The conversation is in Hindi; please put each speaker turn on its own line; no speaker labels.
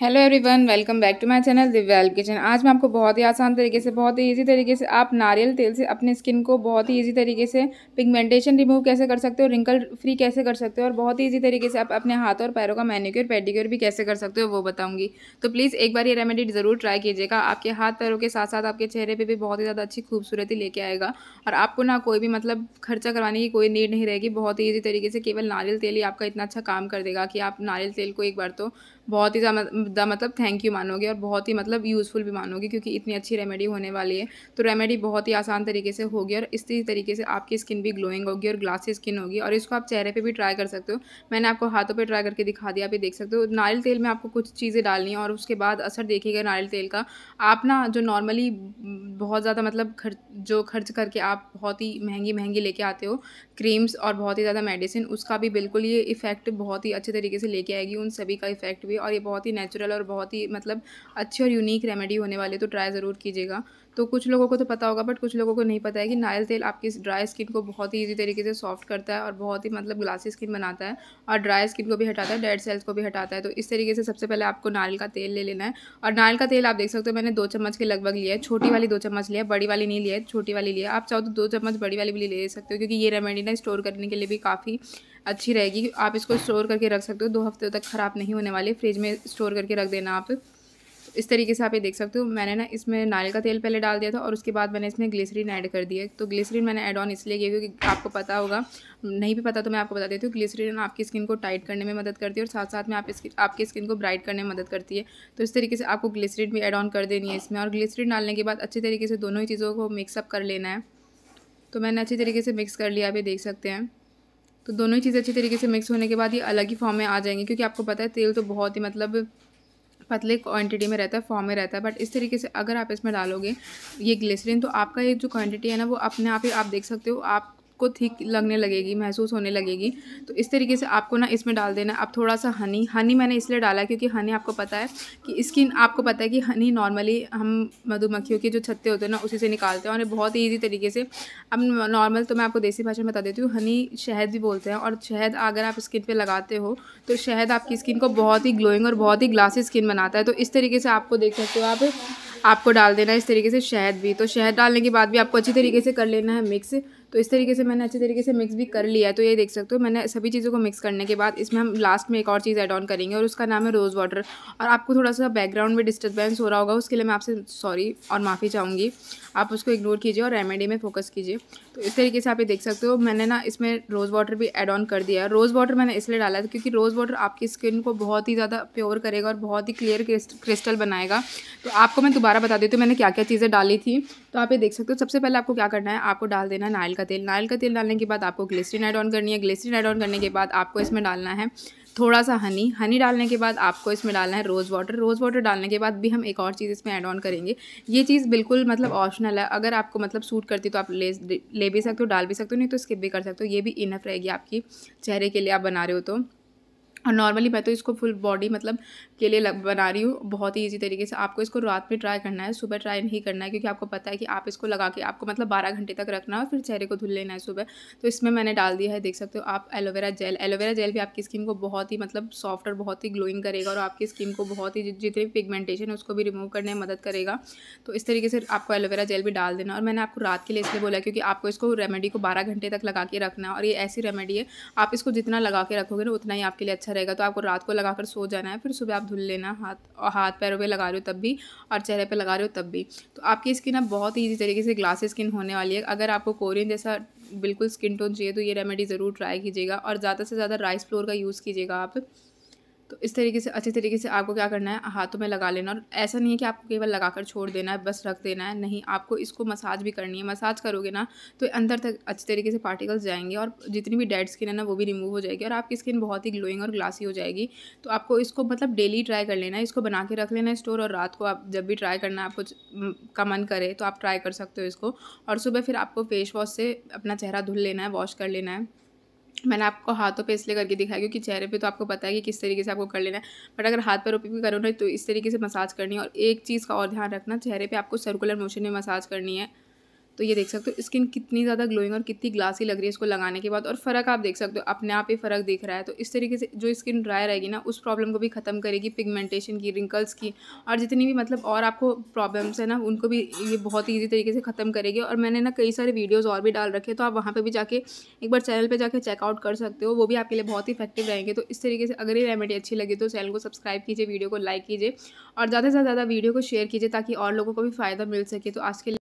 hello everyone welcome back to my channel Divyal kitchen आज मैं आपको बहुत ही आसान तरीके से बहुत ही इजी तरीके से आप नारियल तेल से अपने स्किन को बहुत ही इजी तरीके से पिगमेंटेशन रिमूव कैसे कर सकते हो रिंकल फ्री कैसे कर सकते हो और बहुत ही इजी तरीके से आप अपने हाथ और पैरों का मैनिक्योर पेडिक्योर भी कैसे कर सकते हो वो बताऊँगी तो प्लीज़ एक बार ये रेमेडी ज़रूर ट्राई कीजिएगा आपके हाथ पैरों के साथ साथ आपके चेहरे पर भी बहुत ही ज़्यादा अच्छी खूबसूरती लेके आएगा और आपको ना कोई भी मतलब खर्चा करवाने की कोई नीड नहीं रहेगी बहुत ही ईजी तरीके से केवल नारियल तेल ही आपका इतना अच्छा काम कर देगा कि आप नारियल तेल को एक बार तो बहुत ही ज़्यादा मतलब थैंक यू मानोगे और बहुत ही मतलब यूज़फुल भी मानोगे क्योंकि इतनी अच्छी रेमेडी होने वाली है तो रेमेडी बहुत ही आसान तरीके से होगी और इसी तरीके से आपकी स्किन भी ग्लोइंग होगी और ग्लासी स्किन होगी और इसको आप चेहरे पर भी ट्राई कर सकते हो मैंने आपको हाथों पर ट्राई करके दिखा दिया आप देख सकते हो नारियल तेल में आपको कुछ चीज़ें डालनी है और उसके बाद असर देखिएगा नारियल तेल का आप ना जो नॉर्मली बहुत ज़्यादा मतलब खर्च जो खर्च करके आप बहुत ही महंगी महंगी लेके आते हो क्रीम्स और बहुत ही ज़्यादा मेडिसिन उसका भी बिल्कुल ये इफ़ेक्ट बहुत ही अच्छे तरीके से लेके आएगी उन सभी का इफ़ेक्ट भी और ये बहुत ही नेचुरल और बहुत ही मतलब अच्छी और यूनिक रेमेडी होने वाली तो ट्राई ज़रूर कीजिएगा तो कुछ लोगों को तो पता होगा बट कुछ लोगों को नहीं पता है कि नारियल तेल आपकी ड्राई स्किन को बहुत ही ईजी तरीके से सॉफ्ट करता है और बहुत ही मतलब ग्लासी स्किन बनाता है और ड्राई स्किन को भी हटाता है डेड सेल्स को भी हटाता है तो इस तरीके से सबसे पहले आपको नारियल का तेल ले लेना है और नारियल का तेल आप देख सकते हो मैंने दो चम्मच के लगभग लिया है छोटी वाली दो चम्मच लिया बड़ी वाली नहीं लिया छोटी वाली लिया आप चाहो तो दो चम्मच बड़ी वाली भी ले सकते हो क्योंकि ये रेमेडी ना स्टोर करने के लिए भी काफ़ी अच्छी रहेगी आप इसको स्टोर करके रख सकते हो दो हफ्ते तक ख़राब नहीं होने वाली फ्रिज में स्टोर करके रख देना आप इस तरीके से आप ये देख सकते हो मैंने ना इसमें नारियल का तेल पहले डाल दिया था और उसके बाद मैंने इसमें ग्लिसरीन ऐड कर दिया तो ग्लिसरीन मैंने ऐड ऑन इसलिए किया क्योंकि आपको पता होगा नहीं भी पता तो मैं आपको बता देती हूँ ग्लिसरीन आपकी स्किन को टाइट करने में मदद करती है और साथ साथ में आप इसकी आपकी स्किन को ब्राइट करने में मदद करती है तो इस तरीके से आपको ग्लिसरीन भी एड ऑन कर देनी है इसमें और ग्लिसरीन डालने के बाद अच्छे तरीके से दोनों ही चीज़ों को मिक्सअप कर लेना है तो मैंने अच्छी तरीके से मिक्स कर लिया आप ये देख सकते हैं तो दोनों ही चीज़ें अच्छी तरीके से मिक्स होने के बाद ये अलग ही फॉर्म में आ जाएंगी क्योंकि आपको पता है तेल तो बहुत ही मतलब पतले क्वांटिटी में रहता है फॉर्म में रहता है बट इस तरीके से अगर आप इसमें डालोगे ये ग्लिसरीन तो आपका ये जो क्वांटिटी है ना वो अपने आप ही आप देख सकते हो आप को ठीक लगने लगेगी महसूस होने लगेगी तो इस तरीके से आपको ना इसमें डाल देना अब थोड़ा सा हनी हनी मैंने इसलिए डाला क्योंकि हनी आपको पता है कि स्किन आपको पता है कि हनी नॉर्मली हम मधुमक्खियों के जो छत्ते होते हैं ना उसी से निकालते हैं और बहुत ही ईजी तरीके से अब नॉर्मल तो मैं आपको देसी भाषा में बता देती हूँ हनी शहद भी बोलते हैं और शहद अगर आप स्किन पर लगाते हो तो शहद आपकी स्किन को बहुत ही ग्लोइंग और बहुत ही ग्लासी स्किन बनाता है तो इस तरीके से आपको देख सकते हो आप आपको डाल देना है इस तरीके से शहद भी तो शहद डालने के बाद भी आपको अच्छी तरीके से कर लेना है मिक्स तो इस तरीके से मैंने अच्छे तरीके से मिक्स भी कर लिया है तो ये देख सकते हो मैंने सभी चीज़ों को मिक्स करने के बाद इसमें हम लास्ट में एक और चीज़ ऐड ऑन करेंगे और उसका नाम है रोज़ वाटर और आपको थोड़ा सा बैकग्राउंड में डिस्टर्बेंस हो रहा होगा उसके लिए मैं आपसे सॉरी और माफ़ी चाहूँगी आप उसको इग्नोर कीजिए और रेमेडी में फोकस कीजिए तो इस तरीके से आप ये देख सकते हो मैंने ना इसमें रोज़ वाटर भी एड ऑन कर दिया है रोज़ वाटर मैंने इसलिए डाला था क्योंकि रोज़ वाटर आपकी स्किन को बहुत ही ज़्यादा प्योर करेगा और बहुत ही क्लियर क्रिस्टल बनाएगा तो आपको मैं दोबारा बता देती हूँ मैंने क्या क्या चीज़ें डाली थी तो आप ये देख सकते हो सबसे पहले आपको क्या करना है आपको डाल देना है नारियल का तेल नारियल का तेल डालने के बाद आपको ग्लिसरीन ऐड ऑन करनी है ग्लिसरीन ऐड ऑन करने के बाद आपको इसमें डालना है थोड़ा सा हनी हनी डालने के बाद आपको इसमें डालना है रोज़ वाटर रोज़ वाटर डालने के बाद भी हम एक और चीज़ इसमें ऐड ऑन करेंगे ये चीज़ बिल्कुल मतलब ऑप्शनल है अगर आपको मतलब सूट करती तो आप ले ले भी सकते हो डाल भी सकते हो नहीं तो स्किप भी कर सकते हो ये भी इनफ रहेगी आपकी चेहरे के लिए आप बना रहे हो तो और नॉर्मली मैं तो इसको फुल बॉडी मतलब के लिए लग बना रही हूँ बहुत ही ईजी तरीके से आपको इसको रात में ट्राई करना है सुबह ट्राई नहीं करना है क्योंकि आपको पता है कि आप इसको लगा के आपको मतलब बारह घंटे तक रखना है और फिर चेहरे को धुल लेना है सुबह तो इसमें मैंने डाल दिया है देख सकते हो आप एलोवेरा जेल एलोवेरा जेल भी आपकी स्किन को बहुत ही मतलब सॉफ्ट और बहुत ही ग्लोइंग करेगा और आपकी स्किन को बहुत ही जितनी पिगमेंटेशन है उसको भी रिमूव करने में मदद करेगा तो इस तरीके से आपको एलोवेरा जेल भी डाल देना और मैंने आपको रात के लिए इसलिए बोला क्योंकि आपको इसको रेमेडी को बारह घंटे तक लगा के रखना है और ये ऐसी रेमेडी है आप इसको जितना लगा के रखोगे ना उतना ही आपके लिए अच्छा रहेगा तो आपको रात को लगा कर सो जाना है फिर सुबह आप धुल लेना हाथ और हाथ पैरों पे लगा रहे हो तब भी और चेहरे पे लगा रहे हो तब भी तो आपकी स्किन अब बहुत ईजी तरीके से ग्लासी स्किन होने वाली है अगर आपको कोरियन जैसा बिल्कुल स्किन टोन चाहिए तो ये रेमेडी ज़रूर ट्राई कीजिएगा और ज़्यादा से ज़्यादा राइस फ्लोर का यूज़ कीजिएगा आप तो इस तरीके से अच्छे तरीके से आपको क्या करना है हाथों में लगा लेना और ऐसा नहीं है कि आपको केवल लगा कर छोड़ देना है बस रख देना है नहीं आपको इसको मसाज भी करनी है मसाज करोगे ना तो अंदर तक अच्छे तरीके से पार्टिकल्स जाएंगे और जितनी भी डेड स्किन है ना वो भी रिमूव हो जाएगी और आपकी स्किन बहुत ही ग्लोइंग और ग्लासी हो जाएगी तो आपको इसको मतलब डेली ट्राई कर लेना है इसको बना के रख लेना है स्टोर और रात को आप जब भी ट्राई करना आपको का मन करे तो आप ट्राई कर सकते हो इसको और सुबह फिर आपको फेस वॉश से अपना चेहरा धुल लेना है वॉश कर लेना है मैंने आपको हाथों पे इसलिए करके दिखाया क्योंकि चेहरे पे तो आपको पता है कि किस तरीके से आपको कर लेना है बट अगर हाथ पर रोपी भी करो ना तो इस तरीके से मसाज करनी है और एक चीज़ का और ध्यान रखना चेहरे पे आपको सर्कुलर मोशन में मसाज करनी है तो ये देख सकते हो स्किन कितनी ज़्यादा ग्लोइंग और कितनी ग्लासी लग रही है इसको लगाने के बाद और फ़र्क आप देख सकते हो अपने आप ही फ़र्क दिख रहा है तो इस तरीके से जो स्किन ड्राई रहेगी ना उस प्रॉब्लम को भी ख़त्म करेगी पिगमेंटेशन की रिंकल्स की और जितनी भी मतलब और आपको प्रॉब्लम्स है ना उनको भी ये बहुत ईजी तरीके से ख़त्म करेगी और मैंने ना कई सारे वीडियोज़ और भी डाल रखे तो आप वहाँ पर भी जाके एक बार चैनल पर जाकर चेकआउट कर सकते हो वो भी आपके लिए बहुत इफेक्टिव रहेंगे तो इस तरीके से अगर ये रेमेडी अच्छी लगी तो चैनल को सब्सक्राइब कीजिए वीडियो को लाइक कीजिए और ज़्यादा से ज़्यादा वीडियो को शेयर कीजिए ताकि और लोगों को भी फ़ायदा मिल सके तो आज के लिए